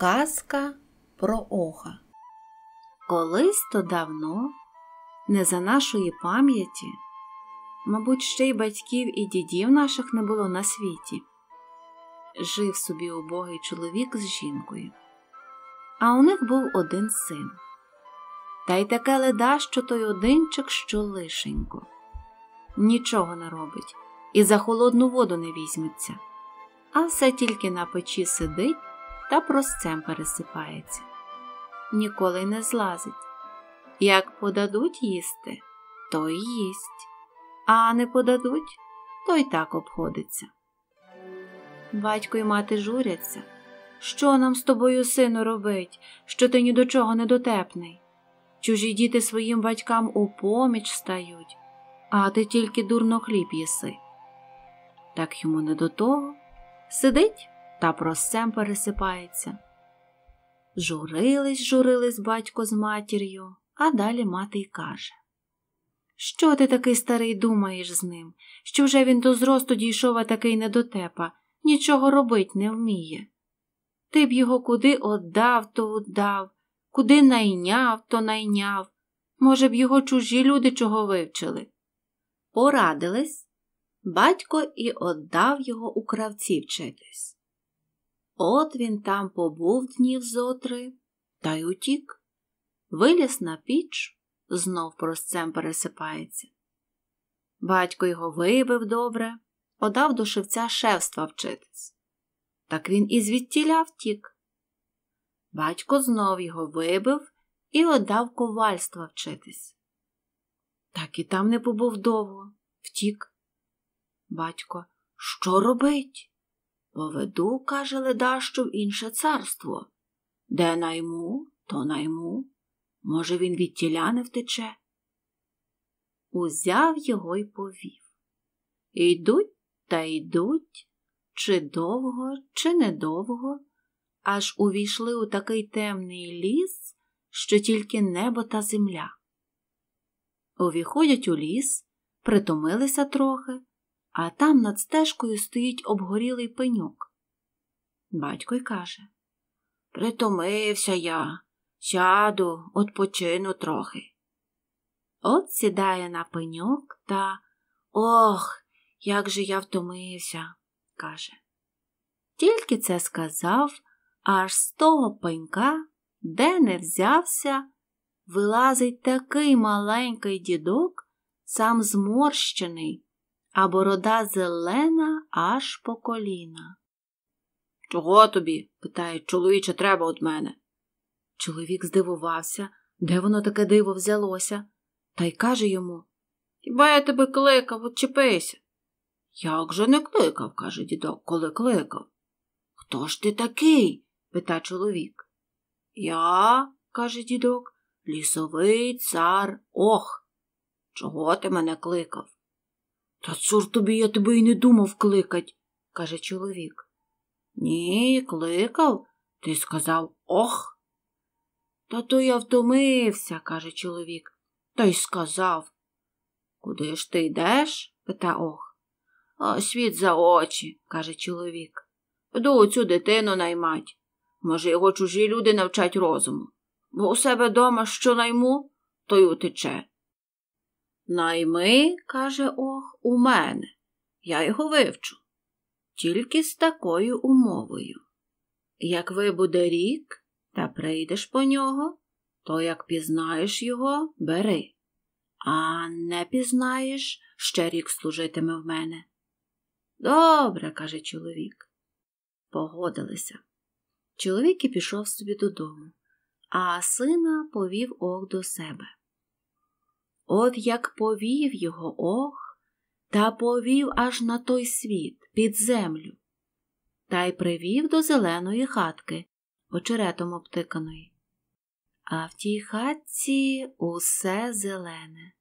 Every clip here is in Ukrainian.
Казка про оха. Колись то давно, не за нашої пам'яті, мабуть, ще й батьків і дідів наших не було на світі. Жив собі убогий чоловік з жінкою, а у них був один син. Та й таке леда, що той одинчик, що лишенько. Нічого не робить і за холодну воду не візьметься, а все тільки на печі сидить та простцем пересипається. Ніколи не злазить. Як подадуть їсти, то й їсть, а не подадуть, то й так обходиться. Батько і мати журяться. Що нам з тобою, сину, робить, що ти ні до чого не дотепний? Чужі діти своїм батькам у поміч стають, а ти тільки дурно хліб їси. Так йому не до того сидить та простцем пересипається. Журились, журились батько з матір'ю, а далі мати й каже Що ти такий старий думаєш з ним, що вже він до зросту дійшов а такий недотепа, нічого робить не вміє. Ти б його куди отдав, то отдав, куди найняв, то найняв. Може б, його чужі люди чого вивчили. Порадились. Батько і отдав його у кравці вчитись. От він там побув днів зо три, та й утік. Виліз на піч, знов простцем пересипається. Батько його вибив добре, подав до шевця шевства вчитись. Так він і звідтіля втік. Батько знов його вибив і отдав ковальства вчитись. Так і там не побув довго, втік. Батько, що робить? Поведу, каже ледащу, в інше царство. Де найму, то найму. Може, він від тіля не втече. Узяв його й повів. Йдуть та йдуть, чи довго, чи недовго, аж увійшли у такий темний ліс, що тільки небо та земля. Увіходять у ліс, притомилися трохи, а там над стежкою стоїть обгорілий пеньок. Батько й каже Притомився я, сяду, отпочину трохи. От сідає на пеньок та ох, як же я втомився, каже. Тільки це сказав, аж з того пенька, де не взявся, вилазить такий маленький дідок, сам зморщений, а борода зелена аж по коліна. Чого тобі? питає, чоловіче, треба від мене. Чоловік здивувався, де воно таке диво взялося, та й каже йому Хіба я тебе кликав, отчепися. Як же не кликав, каже дідок, коли кликав. Хто ж ти такий? пита чоловік. Я, каже дідок, лісовий цар ох. Чого ти мене кликав? Та чорт тобі, я тебе і не думав кликать, каже чоловік. Ні, кликав, ти сказав ох. Та то я втомився, каже чоловік, та й сказав. Куди ж ти йдеш? пита ох. «О, світ за очі, каже чоловік. Піду оцю дитину наймать. Може, його чужі люди навчать розуму. Бо у себе дома що найму, то й утече. Найми, каже Ох, у мене. Я його вивчу. Тільки з такою умовою. Як вибуде рік та прийдеш по нього, то як пізнаєш його, бери. А не пізнаєш, ще рік служитиме в мене. Добре, каже чоловік. Погодилися. Чоловік і пішов собі додому, а сина повів ох до себе. От як повів його ох, та повів аж на той світ, під землю, та й привів до зеленої хатки, очеретом обтиканої. А в тій хатці усе зелене,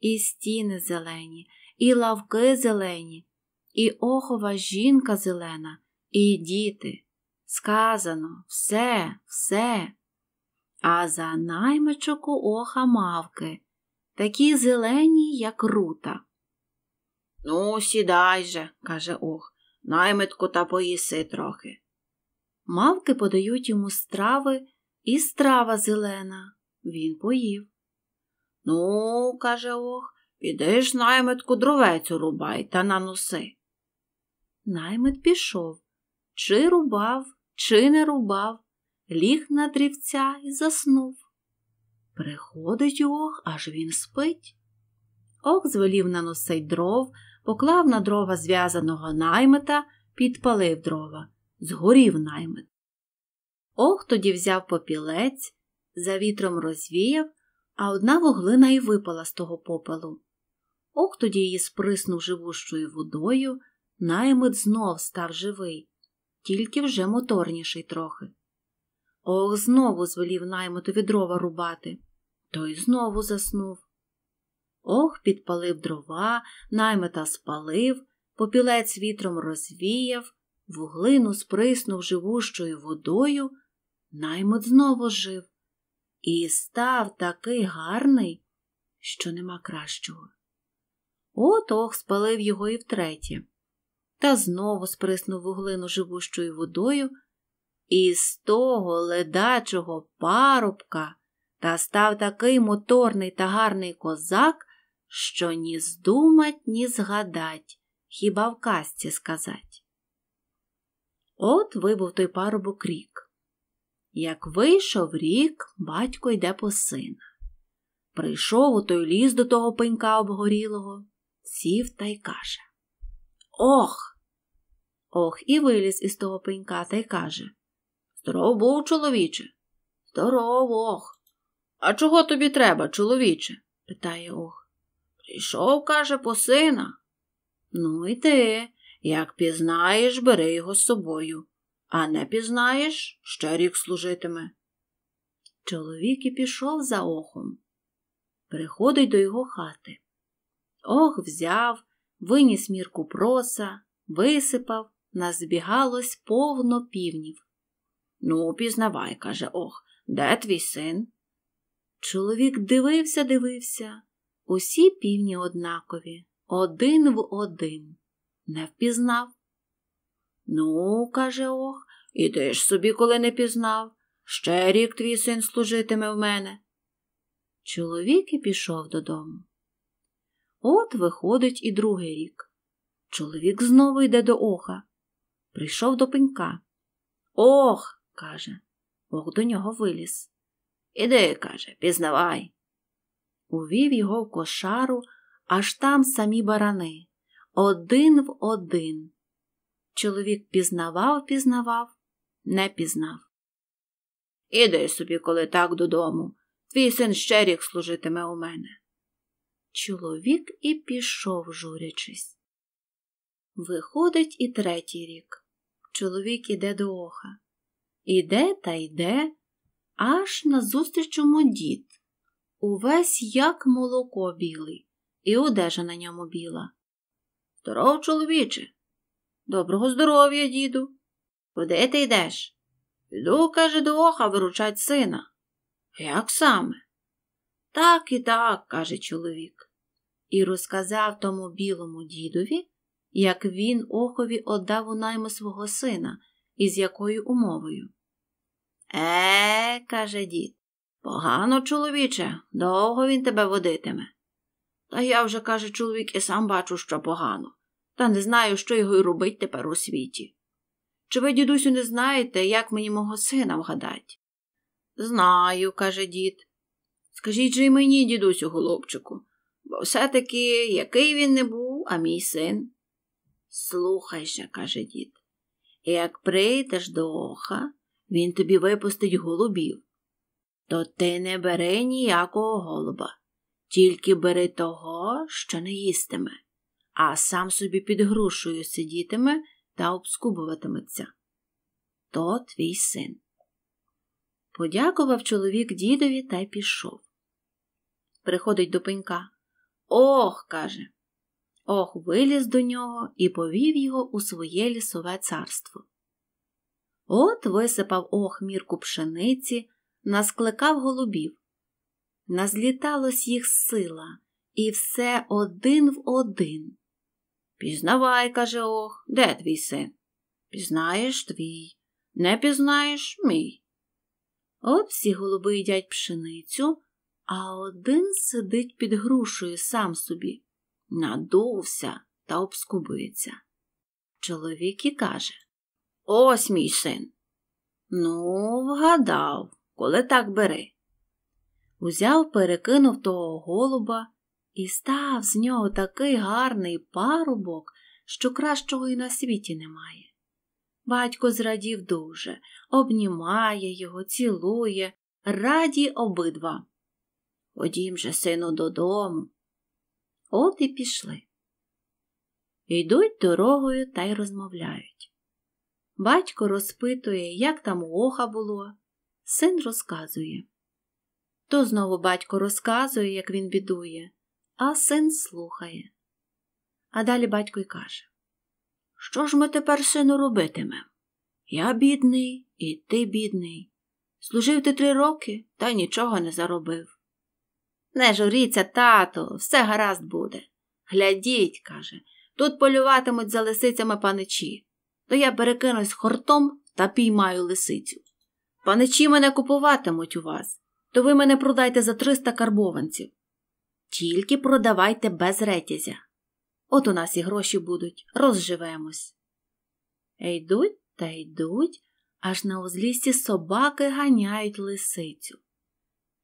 і стіни зелені, і лавки зелені, і охова жінка зелена, і діти. Сказано все, все. А за наймичок у оха мавки такі зелені, як рута. Ну, сідай же, каже ох, наймитку та поїси трохи. Мавки подають йому страви і страва зелена. Він поїв. Ну, каже ох, піди ж наймитку дровецю рубай та наноси. Наймит пішов, чи рубав, чи не рубав, ліг на дрівця і заснув. Приходить ох, аж він спить. Ох звелів на носить дров, поклав на дрова зв'язаного наймита, підпалив дрова, згорів наймит. Ох тоді взяв попілець, за вітром розвіяв, а одна вуглина й випала з того попелу. Ох тоді її сприснув живущою водою, наймит знов став живий, тільки вже моторніший трохи. Ох знову звелів наймету дрова рубати той знову заснув. Ох, підпалив дрова, наймета спалив, попілець вітром розвіяв, вуглину сприснув живущою водою, наймет знову жив і став такий гарний, що нема кращого. От ох спалив його і втретє, та знову сприснув вуглину живущою водою, і з того ледачого парубка та став такий моторний та гарний козак, що ні здумать, ні згадать, хіба в казці сказать. От вибув той парубок рік. Як вийшов рік, батько йде по сина. Прийшов у той ліс до того пенька обгорілого, сів та й каже Ох! Ох, і виліз із того пенька та й каже Здоров був, чоловіче. Здоров, ох. А чого тобі треба, чоловіче? питає ох. Прийшов, каже, по сина. Ну і ти, як пізнаєш, бери його з собою, а не пізнаєш, ще рік служитиме. Чоловік і пішов за охом. Приходить до його хати. Ох взяв, виніс мірку проса, висипав, назбігалось повно півнів. Ну, пізнавай, каже ох, де твій син? Чоловік дивився, дивився, усі півні однакові, один в один, не впізнав. Ну, каже ох, іди ж собі, коли не пізнав. Ще рік твій син служитиме в мене. Чоловік і пішов додому. От виходить і другий рік. Чоловік знову йде до оха. Прийшов до пенька. Ох, каже, ох до нього виліз. Іди, каже, пізнавай. Увів його в кошару, аж там самі барани, один в один. Чоловік пізнавав, пізнавав, не пізнав. Іди собі, коли так додому. Твій син ще рік служитиме у мене. Чоловік і пішов, журячись. Виходить і третій рік. Чоловік іде до оха. Іде та йде, аж назустріч йому дід, увесь як молоко білий, і одежа на ньому біла. Здоров, чоловіче. Доброго здоров'я, діду. Куди ти йдеш? Йду, каже, до оха виручать сина. Як саме? Так і так, каже чоловік, і розказав тому білому дідові, як він охові отдав у найму свого сина і з якою умовою. Е, каже дід, погано, чоловіче, довго він тебе водитиме. Та я вже, каже чоловік, і сам бачу, що погано, та не знаю, що його й робить тепер у світі. Чи ви, дідусю, не знаєте, як мені мого сина вгадать? Знаю, каже дід. Скажіть же й мені, дідусю, голубчику, бо все таки який він не був, а мій син. Слухай же, каже дід, як прийдеш до оха, він тобі випустить голубів. То ти не бери ніякого голуба, тільки бери того, що не їстиме, а сам собі під грушею сидітиме та обскубуватиметься. То твій син. Подякував чоловік дідові та й пішов. Приходить до пенька. Ох, каже. Ох, виліз до нього і повів його у своє лісове царство. От висипав охмірку пшениці, наскликав голубів. Назліталось їх сила, і все один в один. Пізнавай, каже ох, де твій син? Пізнаєш твій, не пізнаєш мій. От всі голуби їдять пшеницю, а один сидить під грушею сам собі, надувся та обскубується. Чоловік і каже Ось мій син. Ну, вгадав, коли так бери. Узяв, перекинув того голуба і став з нього такий гарний парубок, що кращого і на світі немає. Батько зрадів дуже, обнімає його, цілує, раді обидва. Ходім же, сину, додому. От і пішли. Йдуть дорогою та й розмовляють. Батько розпитує, як там у оха було. Син розказує. То знову батько розказує, як він бідує, а син слухає. А далі батько й каже Що ж ми тепер, сину, робитимемо? Я бідний, і ти бідний. Служив ти три роки та нічого не заробив. Не журіться, тато, все гаразд буде. Глядіть, каже, тут полюватимуть за лисицями паничі то я перекинусь хортом та піймаю лисицю. Паничі мене купуватимуть у вас, то ви мене продайте за 300 карбованців. Тільки продавайте без ретязя. От у нас і гроші будуть, розживемось. Йдуть та йдуть, аж на узлісті собаки ганяють лисицю.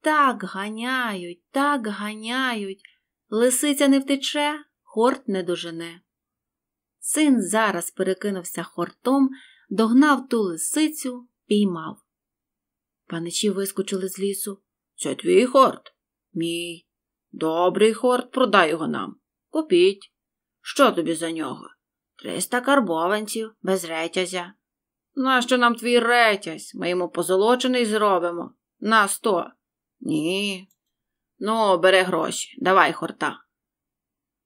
Так ганяють, так ганяють. Лисиця не втече, хорт не дожене. Син зараз перекинувся хортом, догнав ту лисицю, піймав. Паничі вискочили з лісу. Це твій хорт? Мій. Добрий хорт, продай його нам. Купіть. Що тобі за нього? Триста карбованців, без ретязя. Нащо нам твій ретязь? Ми йому позолочений зробимо. На сто. Ні. Ну, бери гроші, давай хорта.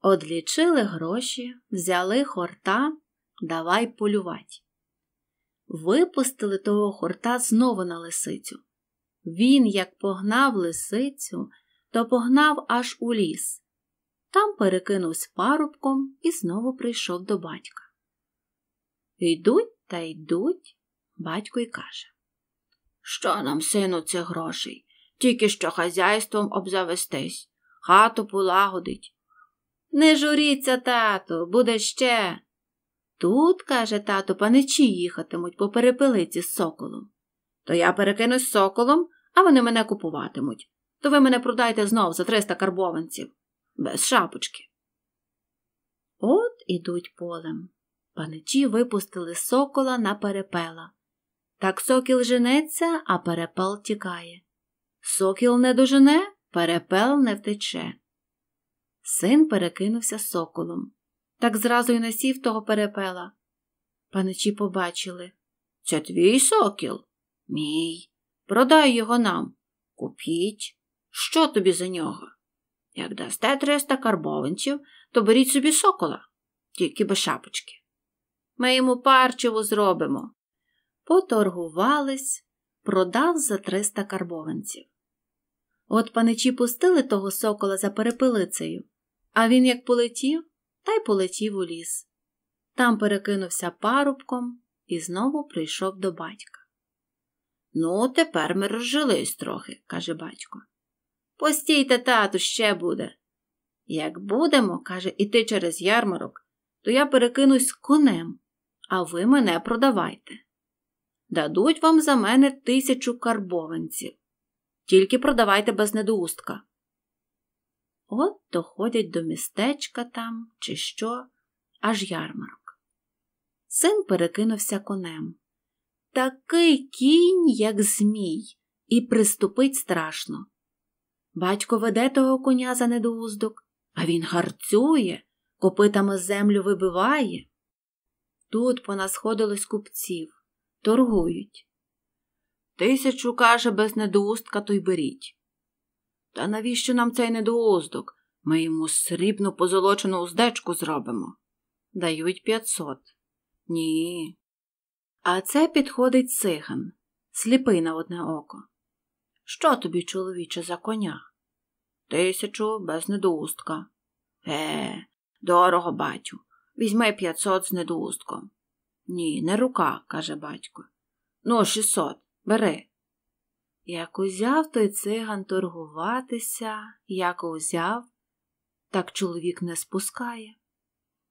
Одлічили гроші, взяли хорта, давай полювать. Випустили того хорта знову на лисицю. Він, як погнав лисицю, то погнав аж у ліс. Там перекинувся парубком і знову прийшов до батька. Йдуть та йдуть, батько й каже. Що нам, сину, цих грошей? Тільки що хазяйством обзавестись, хату полагодить. Не журіться, тату, буде ще. Тут, каже тато, паничі їхатимуть по перепелиці з соколом. То я перекинусь соколом, а вони мене купуватимуть. То ви мене продайте знов за триста карбованців, без шапочки. От ідуть полем. Паничі випустили сокола на перепела. Так сокіл женеться, а перепел тікає. Сокіл не дожене, перепел не втече. Син перекинувся соколом. Так зразу й насів того перепела. Паничі побачили. Це твій сокіл? Мій. Продай його нам. Купіть. Що тобі за нього? Як дасте триста карбованців, то беріть собі сокола, тільки без шапочки. Ми йому парчеву зробимо. Поторгувались, продав за триста карбованців. От паничі пустили того сокола за перепелицею. А він як полетів, та й полетів у ліс. Там перекинувся парубком і знову прийшов до батька. Ну, тепер ми розжились трохи, каже батько. Постійте, тату, ще буде. Як будемо, каже, іти через ярмарок, то я перекинусь конем, а ви мене продавайте. Дадуть вам за мене тисячу карбованців. Тільки продавайте без недоустка. От то ходять до містечка там, чи що, аж ярмарок. Син перекинувся конем. Такий кінь, як Змій, і приступить страшно. Батько веде того коня за недоуздок, а він гарцює, копитами землю вибиває. Тут понасходилось купців, торгують. Тисячу, каже, без недоустка, то й беріть. Та навіщо нам цей недооздок? Ми йому срібну позолочену уздечку зробимо. Дають п'ятсот. Ні. А це підходить циган, сліпий на одне око. Що тобі, чоловіче, за коня? Тисячу без недоустка. Е, дорого, батю. Візьми п'ятсот з недоустком. Ні, не рука, каже батько. Ну, шістсот. Бери. Як узяв той циган торгуватися, як узяв, так чоловік не спускає.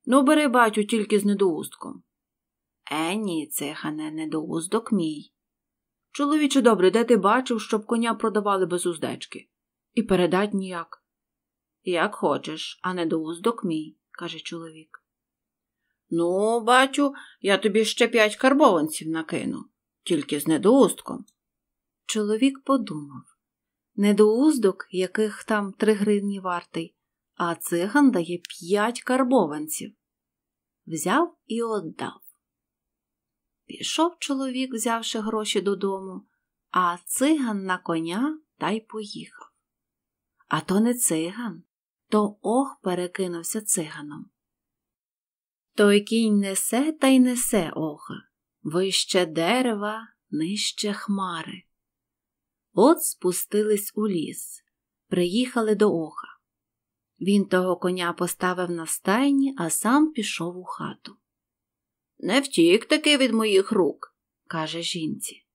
Ну, бери, батю, тільки з недоустком. Е, ні, цигане, недоуздок мій. Чоловіче добре, де ти бачив, щоб коня продавали без уздечки? І передать ніяк. Як хочеш, а недоуздок мій, каже чоловік. Ну, батю, я тобі ще п'ять карбованців накину, тільки з недоустком. Чоловік подумав не до уздок, яких там три гривні вартий, а циган дає п'ять карбованців. Взяв і отдав. Пішов чоловік, взявши гроші додому, а циган на коня та й поїхав. А то не циган, то ох перекинувся циганом. Той кінь несе та й несе оха, вище дерева, нижче хмари. От спустились у ліс, приїхали до оха. Він того коня поставив на стайні, а сам пішов у хату. Не втік таки від моїх рук, каже жінці.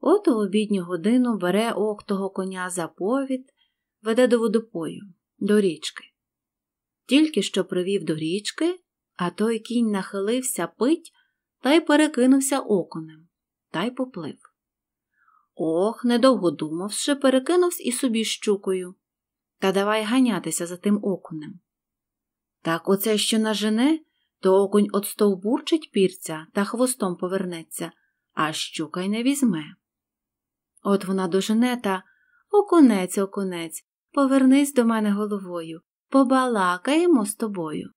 От у обідню годину бере ок того коня за повід, веде до водопою, до річки. Тільки що привів до річки, а той кінь нахилився пить та й перекинувся оконем, та й поплив. Ох, недовго думавши, перекинувсь і собі щукою. Та давай ганятися за тим окунем. Так оце, що нажене, то окунь от стовбурчить пірця та хвостом повернеться, а щука й не візьме. От вона дожене та окунець, окунець, повернись до мене головою, побалакаємо з тобою.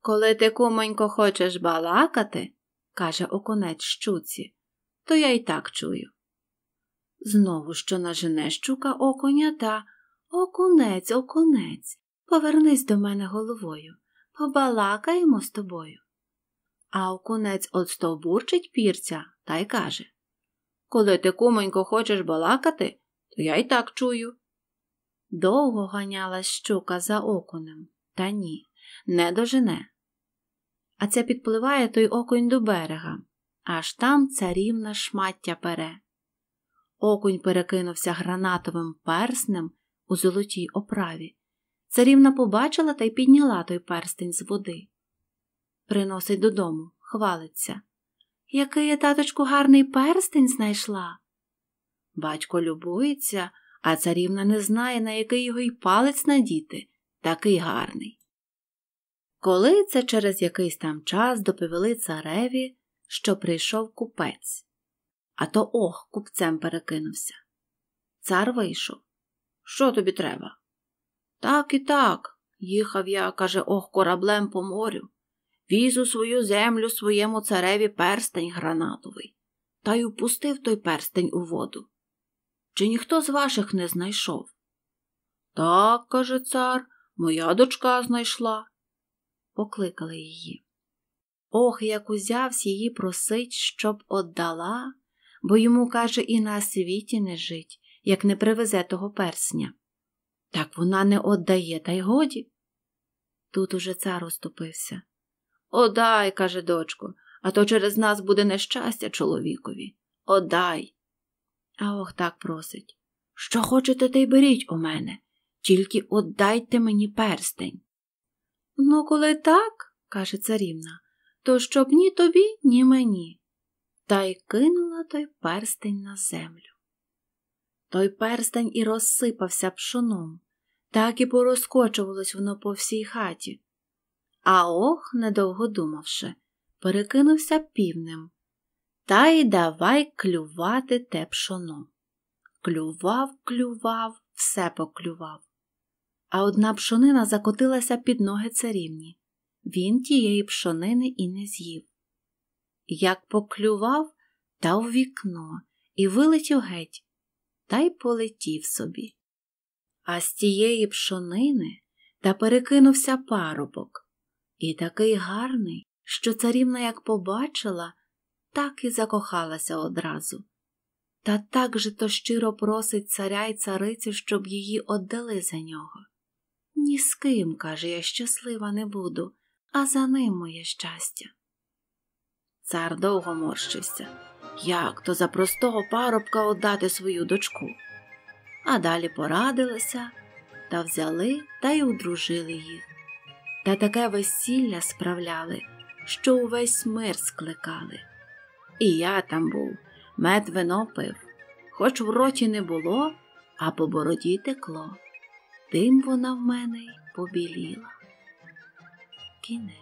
Коли ти, кумонько, хочеш балакати, каже окунець щуці, то я й так чую. Знову що нажене щука оконя та окунець, окунець, повернись до мене головою, побалакаємо з тобою. А окунець от стовбурчить пірця та й каже Коли ти, кумонько, хочеш балакати, то я й так чую. Довго ганялась щука за окунем, та ні, не дожене. А це підпливає той оконь до берега, аж там царівна шмаття пере. Окунь перекинувся гранатовим перснем у золотій оправі. Царівна побачила та й підняла той перстень з води. Приносить додому, хвалиться. Який я, таточку, гарний перстень знайшла. Батько любується, а царівна не знає, на який його й палець надіти, такий гарний. Коли це через якийсь там час доповіли цареві, що прийшов купець а то ох купцем перекинувся. Цар вийшов. Що тобі треба? Так і так, їхав я, каже, ох, кораблем по морю. Віз у свою землю своєму цареві перстень гранатовий, та й упустив той перстень у воду. Чи ніхто з ваших не знайшов? Так, каже цар, моя дочка знайшла. Покликали її. Ох, як узявсь її просить, щоб отдала, бо йому, каже, і на світі не жить, як не привезе того персня. Так вона не отдає, та й годі. Тут уже цар оступився. Одай, каже дочко, а то через нас буде нещастя чоловікові. Одай. А ох так просить. Що хочете, те й беріть у мене, тільки отдайте мені перстень. Ну, коли так, каже царівна, то щоб ні тобі, ні мені та й кинула той перстень на землю. Той перстень і розсипався пшоном, так і порозкочувалось воно по всій хаті. А ох, недовго думавши, перекинувся півнем. Та й давай клювати те пшоно. Клював, клював, все поклював. А одна пшонина закотилася під ноги царівні. Він тієї пшонини і не з'їв як поклював та в вікно і вилетів геть, та й полетів собі. А з тієї пшонини та перекинувся парубок. І такий гарний, що царівна як побачила, так і закохалася одразу. Та так же то щиро просить царя й царицю, щоб її отдали за нього. Ні з ким, каже, я щаслива не буду, а за ним моє щастя. Цар довго морщився. Як то за простого парубка отдати свою дочку? А далі порадилися та взяли та й удружили їх. Та таке весілля справляли, що увесь мир скликали. І я там був, мед вино пив, хоч в роті не було, а по бороді текло. Тим вона в мене й побіліла. Кінець.